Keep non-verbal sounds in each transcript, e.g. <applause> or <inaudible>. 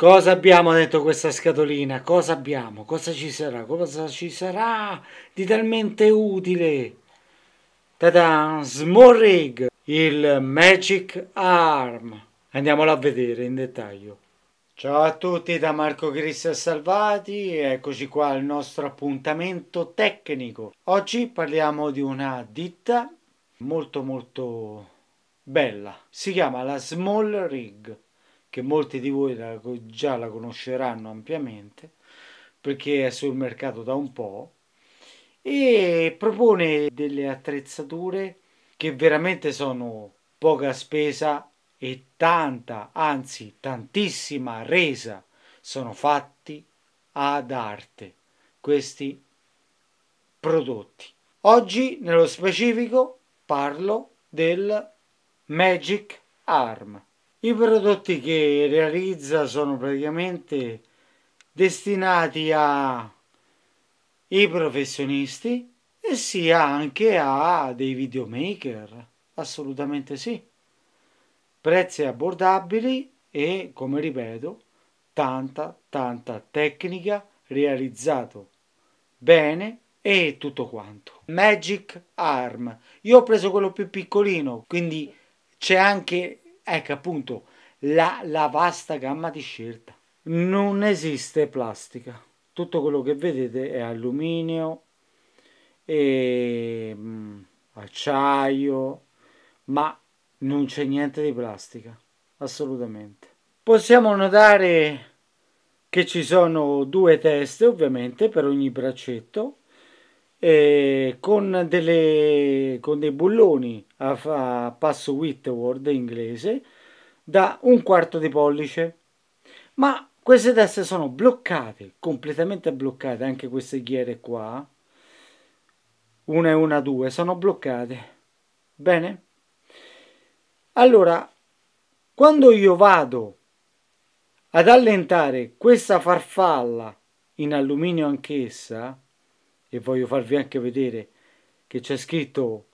Cosa abbiamo dentro questa scatolina? Cosa abbiamo? Cosa ci sarà? Cosa ci sarà di talmente utile? Tada! Small Rig, il Magic Arm. Andiamolo a vedere in dettaglio. Ciao a tutti da Marco Cristian Salvati, eccoci qua al nostro appuntamento tecnico. Oggi parliamo di una ditta molto molto bella, si chiama la Small Rig che molti di voi la, già la conosceranno ampiamente perché è sul mercato da un po' e propone delle attrezzature che veramente sono poca spesa e tanta, anzi tantissima resa sono fatti ad arte questi prodotti. Oggi nello specifico parlo del Magic Arm. I prodotti che realizza sono praticamente destinati a i professionisti e sia anche a dei videomaker, assolutamente sì. Prezzi abbordabili e, come ripeto, tanta, tanta tecnica realizzato bene e tutto quanto. Magic Arm. Io ho preso quello più piccolino, quindi c'è anche Ecco appunto la, la vasta gamma di scelta. Non esiste plastica, tutto quello che vedete è alluminio, e, mm, acciaio, ma non c'è niente di plastica, assolutamente. Possiamo notare che ci sono due teste ovviamente per ogni braccetto eh, con, delle, con dei bulloni a, a passo Whitworth inglese da un quarto di pollice. Ma queste teste sono bloccate, completamente bloccate, anche queste ghiere qua, una e una due, sono bloccate. Bene? Allora, quando io vado ad allentare questa farfalla in alluminio anch'essa, e voglio farvi anche vedere che c'è scritto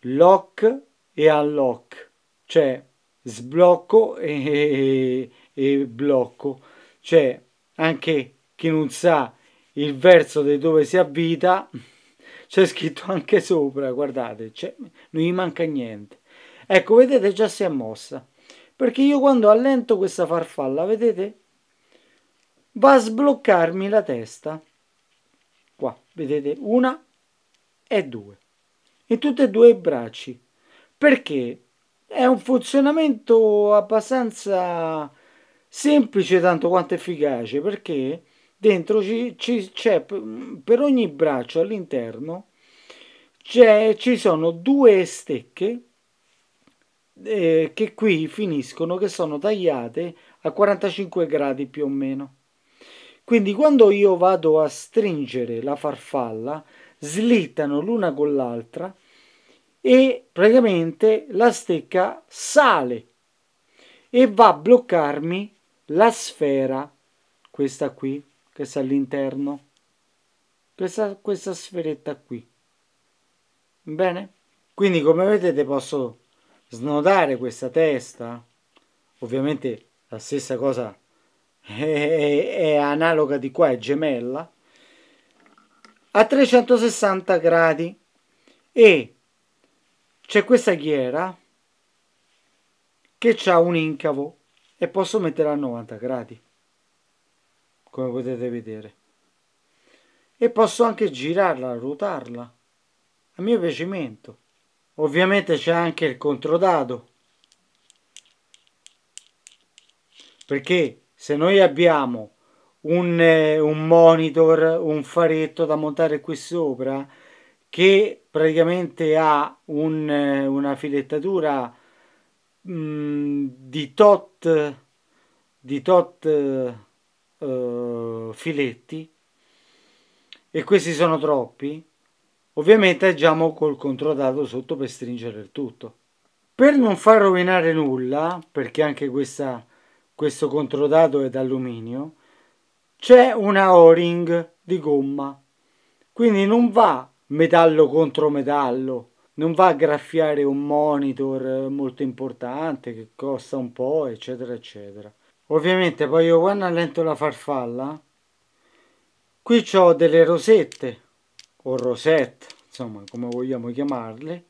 lock e unlock, cioè sblocco e, e, e blocco, cioè anche chi non sa il verso di dove si abita, <laughs> c'è scritto anche sopra, guardate, cioè, non gli manca niente. Ecco, vedete già si è mossa, perché io quando allento questa farfalla, vedete, va a sbloccarmi la testa qua, vedete, una e due. In tutti e due i bracci. Perché è un funzionamento abbastanza semplice tanto quanto efficace, perché dentro ci, ci, c'è per ogni braccio all'interno ci sono due stecche eh, che qui finiscono che sono tagliate a 45 gradi più o meno quindi quando io vado a stringere la farfalla, slittano l'una con l'altra e praticamente la stecca sale e va a bloccarmi la sfera, questa qui, che sta all'interno, questa, questa sferetta qui. Bene? Quindi come vedete posso snodare questa testa, ovviamente la stessa cosa <laughs> è, analoga di qua è gemella, a 360 gradi e c'è questa ghiera che ha un incavo e posso metterla a 90 gradi, come potete vedere. E posso anche girarla, ruotarla, a mio piacimento. Ovviamente c'è anche il controdado, perché se noi abbiamo un, eh, un monitor, un faretto da montare qui sopra che praticamente ha un, eh, una filettatura mh, mm, di tot, di tot uh, filetti e questi sono troppi ovviamente agiamo col controdato sotto per stringere il tutto per non far rovinare nulla perché anche questa, questo controdato è d'alluminio c'è una O-ring di gomma, quindi non va metallo contro metallo, non va a graffiare un monitor molto importante che costa un po', eccetera, eccetera. Ovviamente poi io quando allento la farfalla, qui ho delle rosette, o rosette, insomma come vogliamo chiamarle,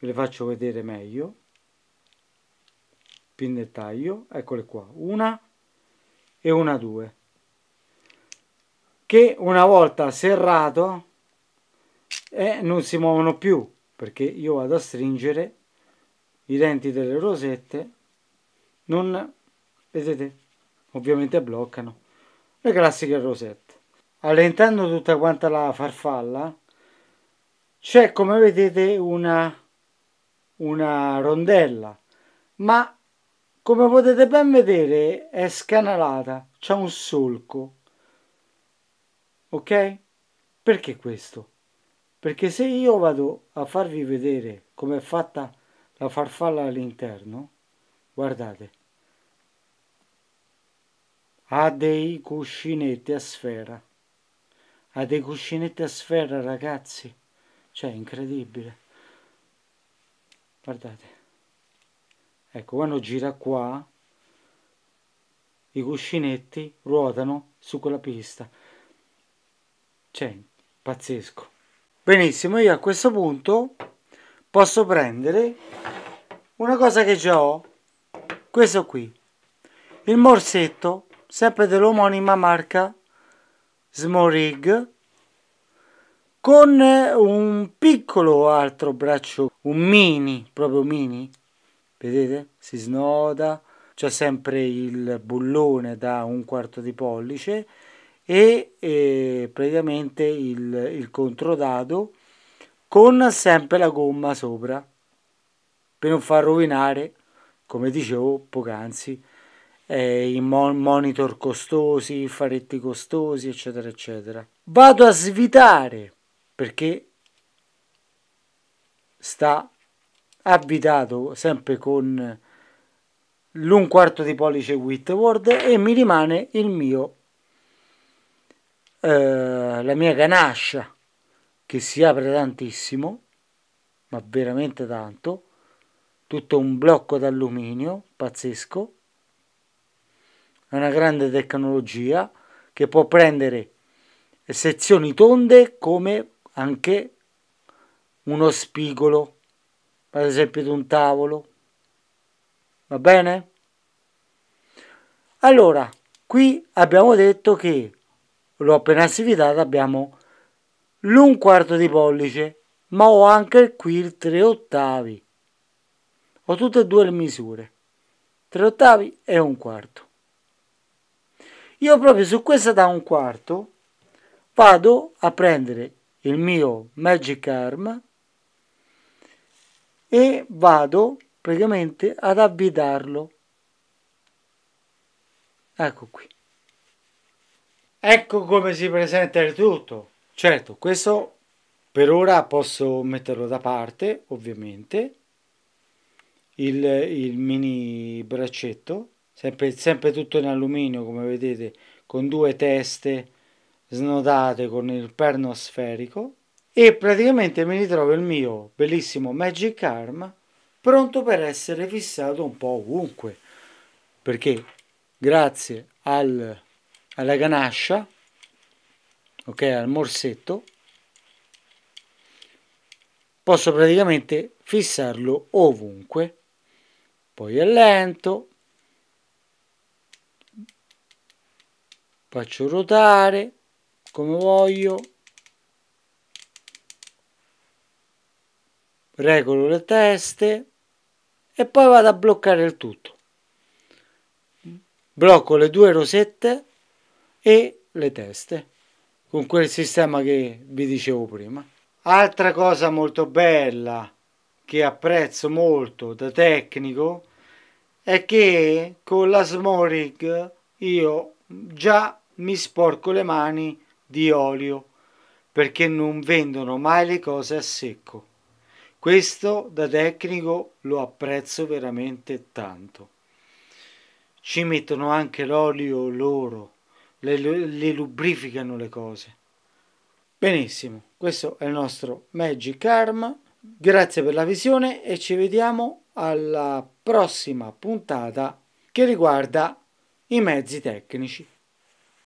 ve le faccio vedere meglio, più in dettaglio, eccole qua, una e una due che una volta serrato eh, non si muovono più perché io vado a stringere i denti delle rosette non vedete ovviamente bloccano le classiche rosette allentando tutta quanta la farfalla c'è come vedete una una rondella ma come potete ben vedere è scanalata c'è un solco Ok? Perché questo? Perché se io vado a farvi vedere come è fatta la farfalla all'interno, guardate, ha dei cuscinetti a sfera. Ha dei cuscinetti a sfera, ragazzi. Cioè, incredibile. Guardate. Ecco, quando gira qua, i cuscinetti ruotano su quella pista. Cioè, pazzesco. Benissimo, io a questo punto posso prendere una cosa che già ho, questo qui, il morsetto, sempre dell'omonima marca Smorig, con eh, un piccolo altro braccio, un mini, proprio mini, vedete? Si snoda, c'è sempre il bullone da un quarto di pollice, e eh, praticamente il, il controdado con sempre la gomma sopra per non far rovinare come dicevo poc'anzi eh, i monitor costosi, i faretti costosi eccetera eccetera vado a svitare perché sta avvitato sempre con l'un quarto di pollice Whitworth e mi rimane il mio eh, la mia ganascia che si apre tantissimo, ma veramente tanto, tutto un blocco d'alluminio pazzesco, è una grande tecnologia che può prendere sezioni tonde come anche uno spigolo, ad esempio di un tavolo, va bene? Allora, qui abbiamo detto che l'ho appena sfidato, abbiamo l'un quarto di pollice, ma ho anche qui il 3 ottavi. Ho tutte e due le misure, 3 ottavi e un quarto. Io proprio su questa da un quarto vado a prendere il mio Magic Arm e vado praticamente ad avvitarlo. Ecco qui. Ecco come si presenta il tutto. Certo, questo per ora posso metterlo da parte, ovviamente. Il, il mini braccetto, sempre, sempre tutto in alluminio come vedete, con due teste snodate con il perno sferico. E praticamente mi ritrovo il mio bellissimo Magic Arm pronto per essere fissato un po' ovunque. Perché grazie al alla ganascia ok al morsetto posso praticamente fissarlo ovunque poi è lento faccio ruotare come voglio regolo le teste e poi vado a bloccare il tutto blocco le due rosette e le teste con quel sistema che vi dicevo prima. Altra cosa molto bella che apprezzo molto da tecnico è che con la Smorig io già mi sporco le mani di olio perché non vendono mai le cose a secco. Questo da tecnico lo apprezzo veramente tanto. Ci mettono anche l'olio loro le, le lubrificano le cose. Benissimo, questo è il nostro Magic Karma. Grazie per la visione e ci vediamo alla prossima puntata che riguarda i mezzi tecnici.